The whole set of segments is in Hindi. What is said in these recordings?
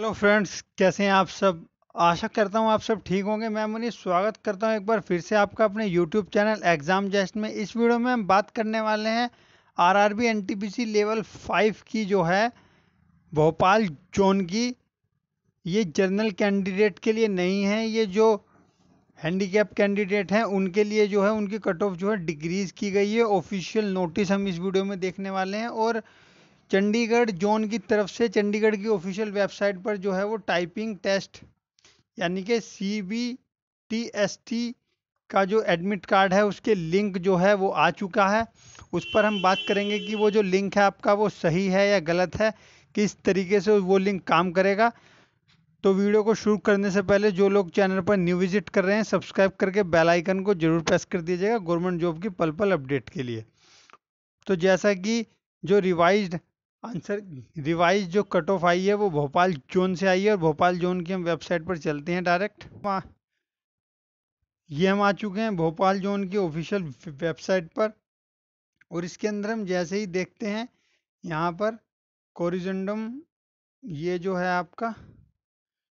हेलो फ्रेंड्स कैसे हैं आप सब आशा करता हूं आप सब ठीक होंगे मैं मुनी स्वागत करता हूं एक बार फिर से आपका अपने यूट्यूब चैनल एग्ज़ाम जस्ट में इस वीडियो में हम बात करने वाले हैं आरआरबी एनटीपीसी लेवल फाइव की जो है भोपाल जोन की ये जनरल कैंडिडेट के लिए नहीं है ये जो हैंडीकैप कैंडिडेट हैं उनके लिए जो है उनकी कट ऑफ जो है डिक्रीज़ की गई है ऑफिशियल नोटिस हम इस वीडियो में देखने वाले हैं और चंडीगढ़ जोन की तरफ से चंडीगढ़ की ऑफिशियल वेबसाइट पर जो है वो टाइपिंग टेस्ट यानी कि C B T S T का जो एडमिट कार्ड है उसके लिंक जो है वो आ चुका है उस पर हम बात करेंगे कि वो जो लिंक है आपका वो सही है या गलत है किस तरीके से वो लिंक काम करेगा तो वीडियो को शुरू करने से पहले जो लोग चैनल पर न्यू विजिट कर रहे हैं सब्सक्राइब करके बेल आइकन को जरूर प्रेस कर दीजिएगा गवर्नमेंट जॉब की पल पल अपडेट के लिए तो जैसा कि जो रिवाइज्ड आंसर रिवाइज जो कट ऑफ आई है वो भोपाल जोन से आई है और भोपाल जोन की हम वेबसाइट पर चलते हैं डायरेक्ट हाँ। ये हम आ चुके हैं भोपाल जोन की ऑफिशियल वेबसाइट पर और इसके अंदर हम जैसे ही देखते हैं यहाँ पर कोरिजेंडम ये जो है आपका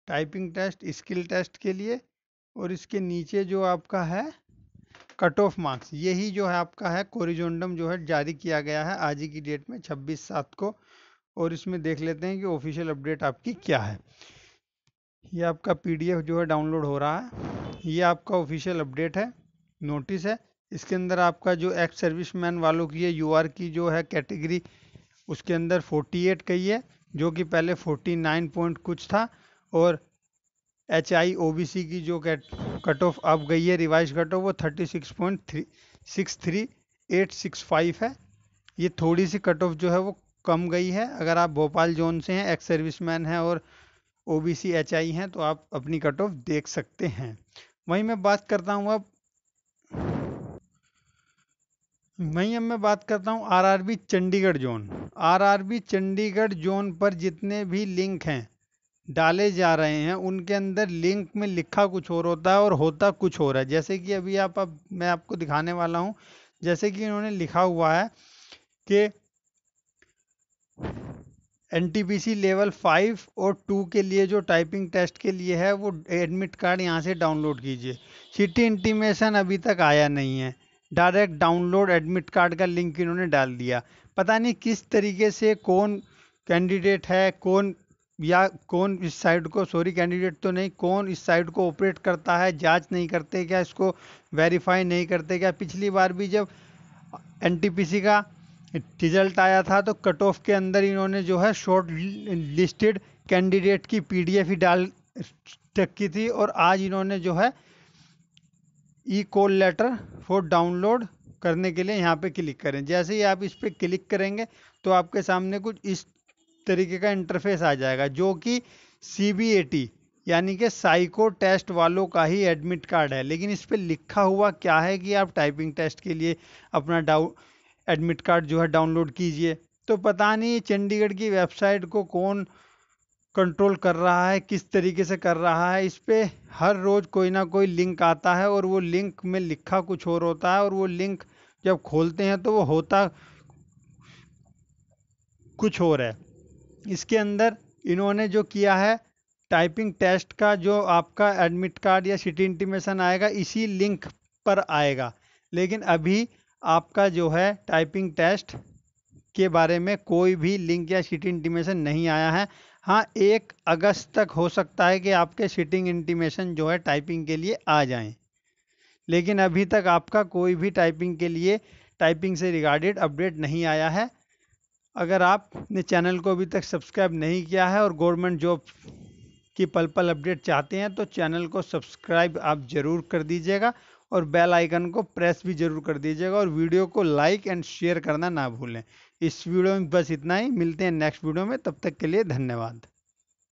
टाइपिंग टेस्ट स्किल टेस्ट के लिए और इसके नीचे जो आपका है कट ऑफ मार्क्स यही जो है आपका है कोरिजोंडम जो है जारी किया गया है आज ही की डेट में छब्बीस सात को और इसमें देख लेते हैं कि ऑफिशियल अपडेट आपकी क्या है ये आपका पीडीएफ जो है डाउनलोड हो रहा है ये आपका ऑफिशियल अपडेट है नोटिस है इसके अंदर आपका जो एक्स सर्विस मैन वालों की है यू की जो है कैटेगरी उसके अंदर फोर्टी कही है जो कि पहले फोर्टी पॉइंट कुछ था और H I O B C की जो कट कट ऑफ अब गई है रिवाइज कट ऑफ वो thirty six point three six three eight six five है ये थोड़ी सी कट ऑफ जो है वो कम गई है अगर आप भोपाल जोन से हैं एक्स सर्विसमैन हैं और O B C H I हैं तो आप अपनी कट ऑफ देख सकते हैं वहीं मैं बात करता हूँ अब वहीं अब मैं बात करता हूँ R R B Chandigarh zone R R B Chandigarh zone पर जितने भी लिंक हैं डाले जा रहे हैं उनके अंदर लिंक में लिखा कुछ और होता है और होता कुछ हो रहा है जैसे कि अभी आप अब मैं आपको दिखाने वाला हूँ जैसे कि इन्होंने लिखा हुआ है कि एन लेवल फाइव और टू के लिए जो टाइपिंग टेस्ट के लिए है वो एडमिट कार्ड यहाँ से डाउनलोड कीजिए सिटी इंटीमेशन अभी तक आया नहीं है डायरेक्ट डाउनलोड एडमिट कार्ड का लिंक इन्होंने डाल दिया पता नहीं किस तरीके से कौन कैंडिडेट है कौन या कौन इस साइड को सॉरी कैंडिडेट तो नहीं कौन इस साइड को ऑपरेट करता है जांच नहीं करते क्या इसको वेरीफाई नहीं करते क्या पिछली बार भी जब एनटीपीसी का रिजल्ट आया था तो कट ऑफ के अंदर इन्होंने जो है शॉर्ट लिस्टेड कैंडिडेट की पीडीएफ ही डाल रखी थी और आज इन्होंने जो है e call letter for download करने के लिए यहाँ पे क्लिक करें जैसे ही आप इस पर क्लिक करेंगे तो आपके सामने कुछ इस तरीके का इंटरफेस आ जाएगा जो कि सी यानी कि साइको टेस्ट वालों का ही एडमिट कार्ड है लेकिन इस पर लिखा हुआ क्या है कि आप टाइपिंग टेस्ट के लिए अपना डाउ एडमिट कार्ड जो है डाउनलोड कीजिए तो पता नहीं चंडीगढ़ की वेबसाइट को कौन कंट्रोल कर रहा है किस तरीके से कर रहा है इस पर हर रोज़ कोई ना कोई लिंक आता है और वो लिंक में लिखा कुछ और होता है और वो लिंक जब खोलते हैं तो वो होता कुछ और है इसके अंदर इन्होंने जो किया है टाइपिंग टेस्ट का जो आपका एडमिट कार्ड या सिटी इंटीमेशन आएगा इसी लिंक पर आएगा लेकिन अभी आपका जो है टाइपिंग टेस्ट के बारे में कोई भी लिंक या सिटी इंटीमेशन नहीं आया है हाँ एक अगस्त तक हो सकता है कि आपके सिटिंग इंटीमेशन जो है टाइपिंग के लिए आ जाएं लेकिन अभी तक आपका कोई भी टाइपिंग के लिए टाइपिंग से रिगार्डेड अपडेट नहीं आया है अगर आपने चैनल को अभी तक सब्सक्राइब नहीं किया है और गवर्नमेंट जॉब की पल पल अपडेट चाहते हैं तो चैनल को सब्सक्राइब आप ज़रूर कर दीजिएगा और बेल आइकन को प्रेस भी ज़रूर कर दीजिएगा और वीडियो को लाइक एंड शेयर करना ना भूलें इस वीडियो में बस इतना ही मिलते हैं नेक्स्ट वीडियो में तब तक के लिए धन्यवाद